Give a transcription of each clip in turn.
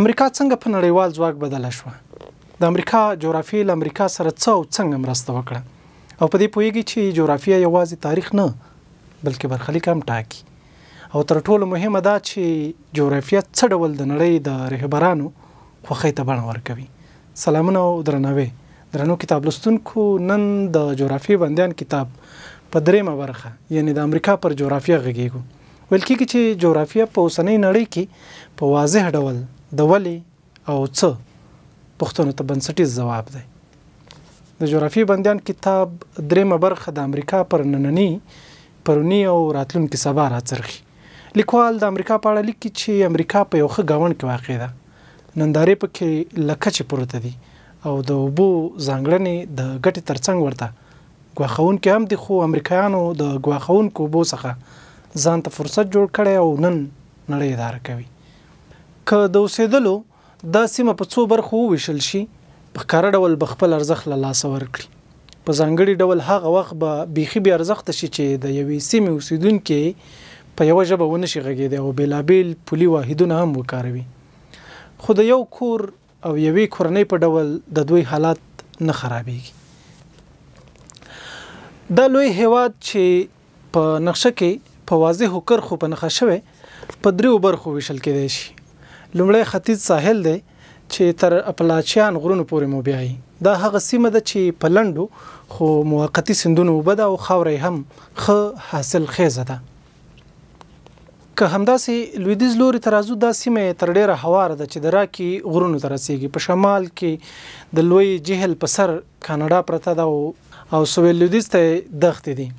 امریکا څنګه په نړیوال ځواک بدله شوه د امریکا جغرافي له امریکا سره څو څنګه مرسته وکړه او په دې پویږي چې جغرافي یوازې تاریخ نه بلکې برخلیک هم ټاکي او تر ټولو مهمه دا چې جغرافیه څه ډول د نړۍ د رهبرانو خوخې ته بڼه ورکوي سلامونه او درناوی درنو کتاب لستونکو نن د جغرافیه بندیان کتاب په درېمه برخه یعنی د امریکا پر جغرافیه غږیږو ویل کېږي چې جغرافیه په اوسنۍ نړۍ کې په واضح ډول د ولې او څه پښتنو ته بنسټیز ځواب دی د جغرافي بندیان کتاب دریمه برخه د امریکا پر نننی پرونی او راتلونکي سبا راڅرخي لیکوال د امریکا په اړه لیکي چې امریکا په یو ښه گاون کې واقع ده نندارې پکې لکه چې پروت دي او د اوبو ځانګړنې د ګټې ترڅنګ ورته غواخون کې هم د خو امریکایانو د غواخون کو بو څخه ځان ته فرصت جوړ کړي او نن نړۍ اداره کوي ک د اوسېدلو دا سیمه په څو برخو وشل شي په کار ډول بخپل ارزخ له لاس ورکړي په ځانګړي ډول هغه وخت به بيخي بي ارزخ ته شي چې د یوې سیمې اوسیدونکو په یو ژبه ونه شي غږیدي او بلابل پولي واحدونه هم وکاروي خو د یو کور او یوې کورنۍ په ډول د دوی حالات نه خرابېږي دا لوی هیواد چې په نقشه کې په واضح کرخو په نقشه شوی په دریو برخو ویشل کېدای شي لومړی ختیځ ساحل دی چې تر اپلاچیان غرونو پورې مو بیاي دا هغه سیمه ده چې په لندو خو موقتی سندونو وبد او خاورې هم خ حاصل خیزه ده که همداسې لویدیز لوري ترازو دا سیمه تر ډیره هواره ده چې درا کې غرونو ته رسیږي په شمال کې د لوی جهل په سر کاناډا پرته ده او او سویل لویدیز ته دښتې دي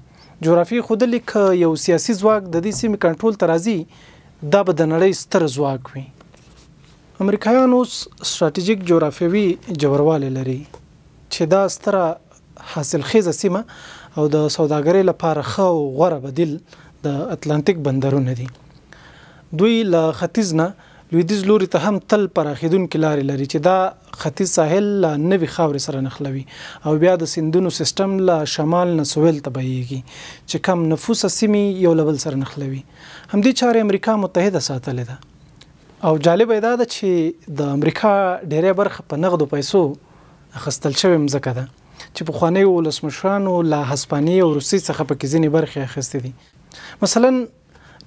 جغرافي خود لیک یو سیاسي ځواک د دې سیمې کنټرول ترازی دا به د نړۍ ستر ځواک وي امریکایان اوس ستراتیژیک جغرافیوي جوړوالی لري چې دا ستره حاصلخیزه سیمه او د سوداګرۍ لپاره خو غوره بدیل د اتلانتیک بندرونه دي دوی له ختیځ نه لویدیز لوري ته هم تل پراخیدون کلار لري چې دا ختی ساحل لا نوي خاور سره نخلوي او بیا د سندونو سیستم لا شمال نه سویل ته بهيږي چې کم نفوس سیمي یو لبل سره نخلوي همدې چاره امریکا متحده ساتلې ده او جالب دا ده چې د امریکا ډیره برخه په نغدو پیسو اخستل شوی مزکه ده چې په خوانی ولسمشرانو لا هسپانیې او روسي څخه په کزینی برخه اخستې دي مثلا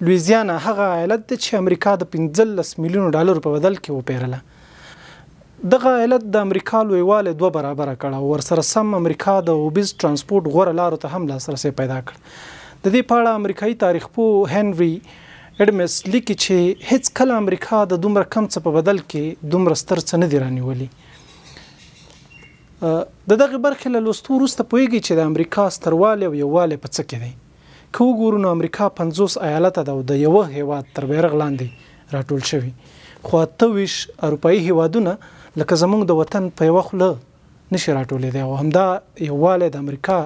لویزیانا هغه ایالت ده چې امریکا د 15 میلیون ډالر په بدل کې وپیرله دغه علت د امریکا لویواله دوه برابر کړه ورسره سم امریکا د اوبیز ترانسپورت غوړه لارو ته هم لاسرسي پیدا کړ د دې په اړه امریکایي تاریخ پوه هنري اډمس لیکي چې هیڅ کله امریکا د دومره کم څه په بدل کې دومره ستر څه نه دی رانیولی د دغه برخې له لوستو وروسته پوهیږي چې د امریکا ستروالی او یووالی په څه کې دی که وګورو نو امریکا 50 ایالته ده او د یوه هیواد تر بیرغ لاندې راټول شوي خو اته ویش اروپایي هیوادونه لکه زموږ د وطن په یوه خوله نشي راټولېدی او همدا یووالی د امریکا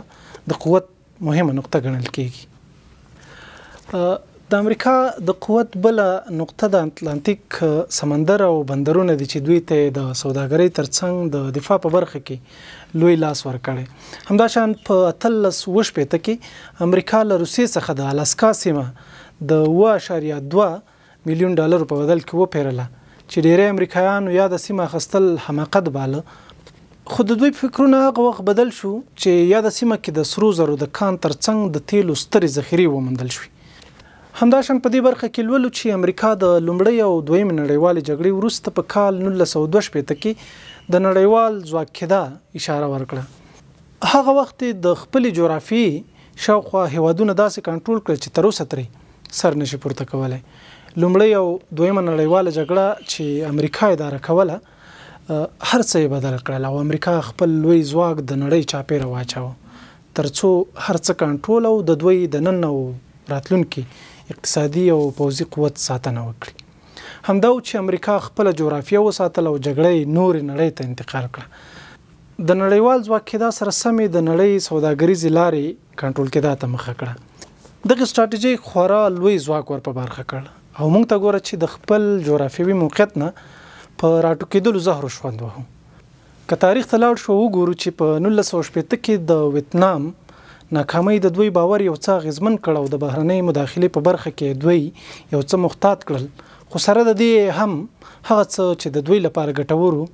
د قوت مهمه نقطه ګڼل کېږي د امریکا د قوت بل نقطه د اتلانتیک سمندر او بندرونه د چې دوی ته د سوداګرۍ ترڅنګ د دفاع په برخه کې لوی لاس ورکړي همداشان په 1300 پته کې امریکا له روسیې څخه د الاسکا سیمه د 1.2 میلیون ډالر په بدل کې وپیرله چې ډیری امریکایانو یا د سیمه خستل حماقت باله خو د دوی فکرونه هغه وخت بدل شو چې یا د سیمه کې د سرو زرو د کان ترڅنګ د تیلو سترې ذخیره ومندل شوې همداشان په دې برخه کې لولو چې امریکا د لومړی او دویم نړیوال جګړې وروسته په کال 1912 کې د نړیوال ځواکیدا اشاره ورکړه هغه وخت د خپل جغرافي شاوخوا هیوادونه داسې کنټرول کړ چې تر اوسه ترې سر نشي پورته کولای لومړی او دویم نړیواله جګړه چې امریکا اداره کوله هر څه بدل کړل او امریکا خپل لوی ځواک د نړۍ چاپیره واچاو ترڅو هر څه کنټرول او د دوی د نن او راتلونکي اقتصادي او پوځي قوت ساتنه وکړي همدا چې امریکا خپل جغرافیه وساتله او جګړې نور نړۍ ته انتقال کړه د نړیوال ځواک کې دا سره سمې د نړۍ سوداګریزې لارې کنټرول کې دا ته مخه کړه دغه ستراتیژي خورا لوی ځواک ور په برخه کړ او موږ ته ګوره چې د خپل جغرافیوي موقعیت نه په راټوکېدلو زهر شوند وو که تاریخ ته لاړ شو وګورو چې په 1915 کې د ویتنام ناکامۍ د دوی باور یو څه غزمن کړو د بهرنۍ مداخله په برخه کې دوی یو څه محتاط کړل خو سره د دې هم هغه څه چې د دوی لپاره ګټورو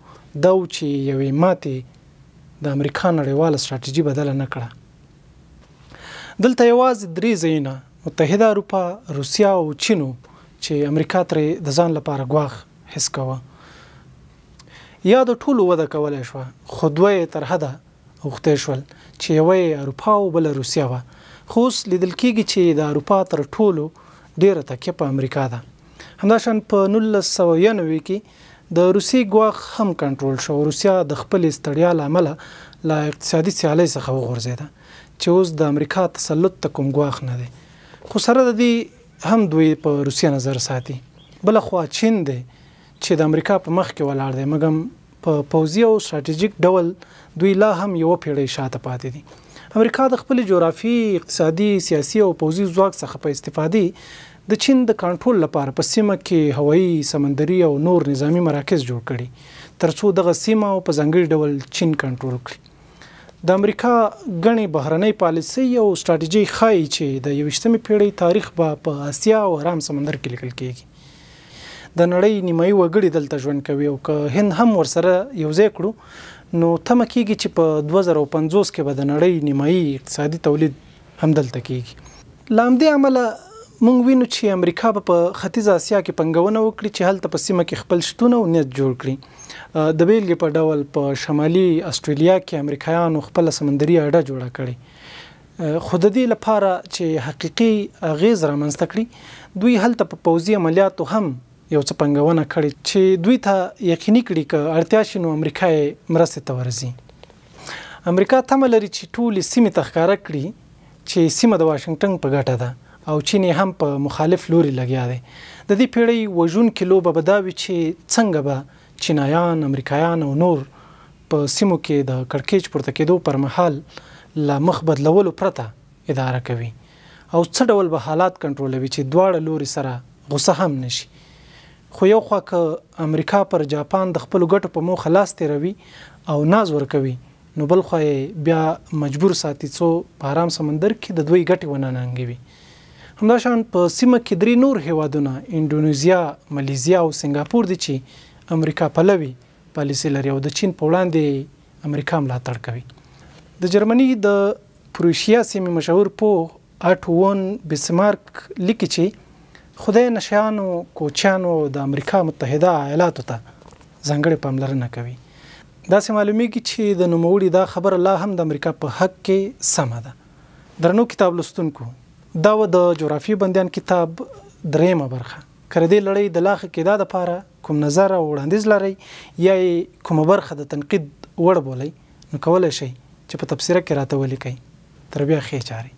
دو چې یوې ماتې د امریکا نړیواله ستراتیژي بدل نه کړه دلته یوازې درې ځایونه متحده اروپا روسیا او چینو چې امریکا ترې د ځان لپاره غواخ حس کوه یا د ټولو وده کولای شو خو دوی تر حده غوښته شول چې یوې اروپا او بل روسیا و خو لیدل کېږي چې د اروپا تر ټولو ډیره تکیه په امریکا ده همداشان په 1991 کې د روسي ګواخ هم کنټرول شو روسیا د خپل استړیا لامل لا اقتصادي سیالۍ څخه وغورځیده چې اوس د امریکا تسلط ته کوم ګواخ نه دی خو سره د دې هم دوی په روسیا نظر ساتي بل خو چین دی چې د امریکا په مخ کې ولاړ دی مګم په پوزي او سټریټیجیک ډول دوی لا هم یو پیړۍ شاته پاتې دي امریکا د خپل جغرافي اقتصادي سیاسي او پوزي ځواک څخه په استفادې د چین د کنټرول لپاره په سیمه کې هوایی سمندري او نور نظامی مراکز جوړ کړي ترڅو دغه سیمه او په ځنګړي ډول چین کنټرول کړي د امریکا غني بهرنۍ پالیسي او ستراتیژي خایي چې د 21مې پیړۍ تاریخ به په آسیا او آرام سمندر کې لیکل کیږي د نړۍ نیمایي وګړي دلته ژوند کوي او که هند هم ورسره یو ځای کړو نو تمه کیږي چې په 2050 کې به د نړۍ نیمایي اقتصادي تولید هم دلته کیږي لامدې عمله مونږ وینو چې امریکا په ختیځ اسیا کې پنګونه وکړي چې هلته په سیمه کې خپل شتون او نیت جوړ کړي د بیلګې په ډول په شمالي استرالیا کې امریکایانو خپل سمندري اډه جوړه کړې خود دې لپاره چې حقيقي اغیز رامنځته کړي دوی هلته په پوځي عملیاتو هم یو څه پنګونه کړې چې دوی ته یقیني کړي ک اړتیا شنو امریکا مرسته ته ورزي امریکا تمه لري چې ټول سیمه تخکاره کړي چې سیمه د واشنگټن په ګټه ده او چین هم په مخالف لوري لګیا دی د دې پیړۍ وژن کلو به بداوي چې څنګه به چینایان امریکایان او نور په سیمو کې د کڑکېچ پورته کېدو پر مهال لا مخ بدلولو پرته اداره کوي او څه ډول به حالات کنټرولوي چې دواړه لوري سره غوسه هم نشي خو یو خوا که امریکا پر جاپان د خپل ګټو په مو خلاص تیروي او ناز ور کوي نو بل خو بیا مجبور ساتي څو په آرام سمندر کې د دوی ګټې ونه ننګوي همدا شان په سیمه کې درې نور هیوادونه انډونیزیا ملیزیا او سنگاپور دي چې امریکا پلوي پالیسي لري او د چین په وړاندې امریکا ملاتړ کوي د جرمني د پروشیا سیمې مشهور پو اټ وون بسمارک لیکي چې خدای نشیانو کوچیانو د امریکا متحده ایالاتو ته ځانګړې پاملرنه کوي داسې معلومیږي چې د نوموړي دا خبره لا هم د امریکا په حق کې سمه ده درنو کتاب لوستونکو دا و د جغرافي بندیان کتاب درېمه برخه کړه دې لړۍ د لاخه کې دا د پاره کوم نظر او وړاندیز لري یا کومه برخه د تنقید وړ بولي نو کولای شي چې په تبصره کې راته ولیکي تر بیا خې چاري